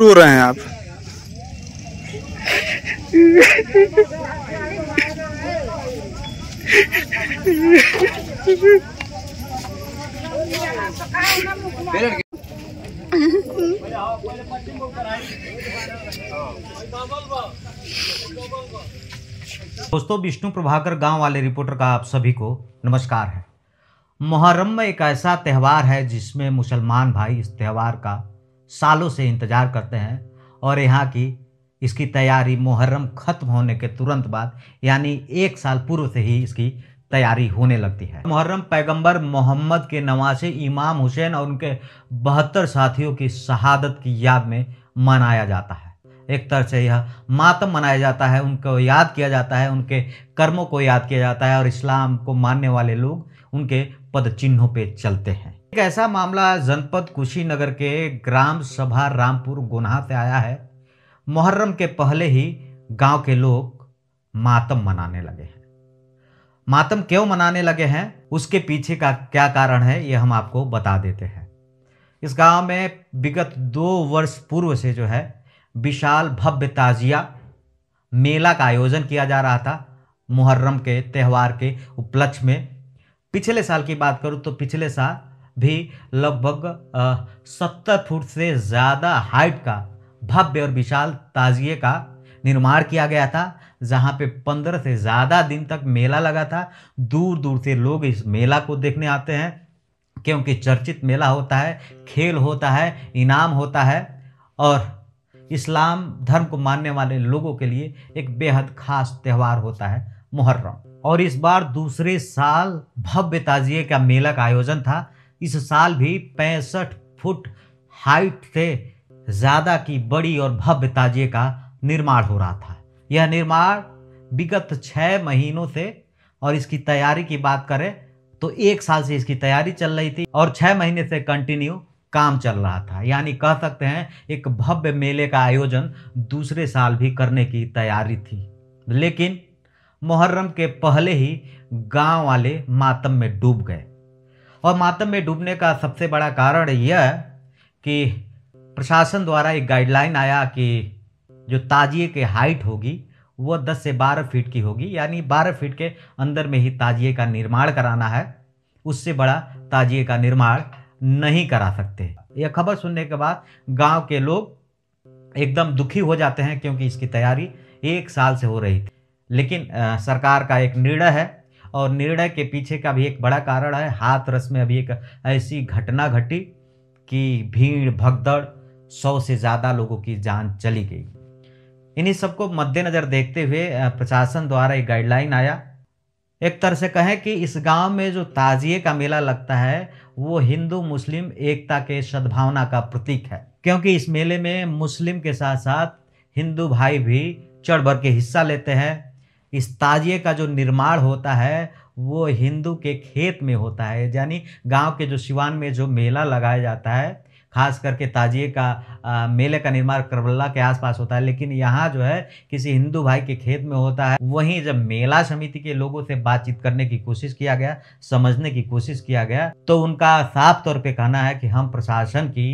रो रहे हैं आप दोस्तों विष्णु प्रभाकर गांव वाले रिपोर्टर का आप सभी को नमस्कार है मुहर्रम एक ऐसा त्यौहार है जिसमें मुसलमान भाई इस त्यौहार का सालों से इंतज़ार करते हैं और यहाँ की इसकी तैयारी मुहर्रम ख़त्म होने के तुरंत बाद यानी एक साल पूर्व से ही इसकी तैयारी होने लगती है मुहर्रम पैगंबर मोहम्मद के नवासे इमाम हुसैन और उनके बहत्तर साथियों की शहादत की याद में मनाया जाता है एक तरह से यह मातम मनाया जाता है उनको याद किया जाता है उनके कर्मों को याद किया जाता है और इस्लाम को मानने वाले लोग उनके पद चिन्हों पर चलते हैं एक ऐसा मामला जनपद कुशीनगर के ग्राम सभा रामपुर गुनाह से आया है मुहर्रम के पहले ही गांव के लोग मातम मनाने लगे हैं मातम क्यों मनाने लगे हैं उसके पीछे का क्या कारण है ये हम आपको बता देते हैं इस गांव में विगत दो वर्ष पूर्व से जो है विशाल भव्य ताजिया मेला का आयोजन किया जा रहा था मुहर्रम के त्यौहार के उपलक्ष्य में पिछले साल की बात करूँ तो पिछले साल भी लगभग सत्तर फुट से ज़्यादा हाइट का भव्य और विशाल ताजिए का निर्माण किया गया था जहाँ पे पंद्रह से ज़्यादा दिन तक मेला लगा था दूर दूर से लोग इस मेला को देखने आते हैं क्योंकि चर्चित मेला होता है खेल होता है इनाम होता है और इस्लाम धर्म को मानने वाले लोगों के लिए एक बेहद खास त्यौहार होता है मुहर्रम और इस बार दूसरे साल भव्य ताजिए का मेला का आयोजन था इस साल भी पैंसठ फुट हाइट से ज़्यादा की बड़ी और भव्य ताजिए का निर्माण हो रहा था यह निर्माण विगत छः महीनों से और इसकी तैयारी की बात करें तो एक साल से इसकी तैयारी चल रही थी और छः महीने से कंटिन्यू काम चल रहा था यानी कह सकते हैं एक भव्य मेले का आयोजन दूसरे साल भी करने की तैयारी थी लेकिन मुहर्रम के पहले ही गांव वाले मातम में डूब गए और मातम में डूबने का सबसे बड़ा कारण यह कि प्रशासन द्वारा एक गाइडलाइन आया कि जो ताजिए की हाइट होगी वो 10 से 12 फीट की होगी यानी 12 फीट के अंदर में ही ताजिए का निर्माण कराना है उससे बड़ा ताजिए का निर्माण नहीं करा सकते यह खबर सुनने के बाद गांव के लोग एकदम दुखी हो जाते हैं क्योंकि इसकी तैयारी एक साल से हो रही थी लेकिन आ, सरकार का एक निर्णय है और निर्णय के पीछे का भी एक बड़ा कारण है हाथरस में अभी एक ऐसी घटना घटी कि भीड़ भगदड़ सौ से ज़्यादा लोगों की जान चली गई इन्हीं सबको मद्देनज़र देखते हुए प्रशासन द्वारा एक गाइडलाइन आया एक तरह से कहें कि इस गांव में जो ताजिए का मेला लगता है वो हिंदू मुस्लिम एकता के सद्भावना का प्रतीक है क्योंकि इस मेले में मुस्लिम के साथ साथ हिंदू भाई भी चढ़ भर के हिस्सा लेते हैं इस ताजिए का जो निर्माण होता है वो हिंदू के खेत में होता है यानी गांव के जो सिवान में जो मेला लगाया जाता है खास करके ताजिए का आ, मेले का निर्माण करबला के आसपास होता है लेकिन यहाँ जो है किसी हिंदू भाई के खेत में होता है वहीं जब मेला समिति के लोगों से बातचीत करने की कोशिश किया गया समझने की कोशिश किया गया तो उनका साफ तौर पे कहना है कि हम प्रशासन की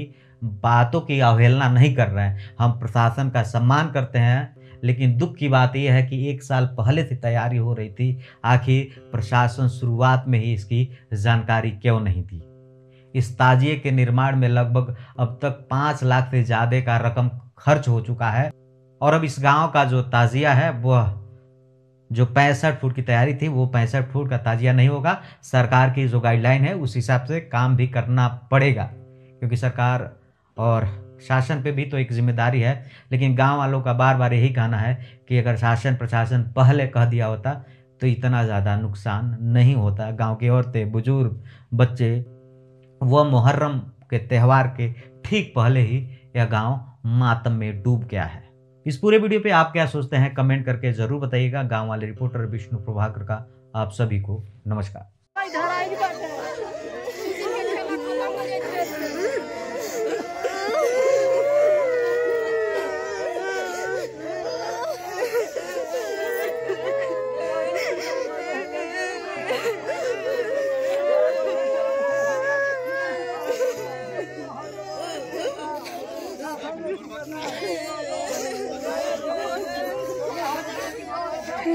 बातों की अवहेलना नहीं कर रहे हैं हम प्रशासन का सम्मान करते हैं लेकिन दुख की बात यह है कि एक साल पहले से तैयारी हो रही थी आखिर प्रशासन शुरुआत में ही इसकी जानकारी क्यों नहीं दी इस ताजिए के निर्माण में लगभग अब तक पाँच लाख से ज़्यादा का रकम खर्च हो चुका है और अब इस गांव का जो ताजिया है वह जो पैंसठ फुट की तैयारी थी वो पैंसठ फुट का ताजिया नहीं होगा सरकार की जो गाइडलाइन है उस हिसाब से काम भी करना पड़ेगा क्योंकि सरकार और शासन पे भी तो एक जिम्मेदारी है लेकिन गांव वालों का बार बार यही कहना है कि अगर शासन प्रशासन पहले कह दिया होता तो इतना ज़्यादा नुकसान नहीं होता गांव की औरतें बुजुर्ग बच्चे व मुहर्रम के त्यौहार के ठीक पहले ही यह गांव मातम में डूब गया है इस पूरे वीडियो पे आप क्या सोचते हैं कमेंट करके ज़रूर बताइएगा गांव वाले रिपोर्टर विष्णु प्रभाकर का आप सभी को नमस्कार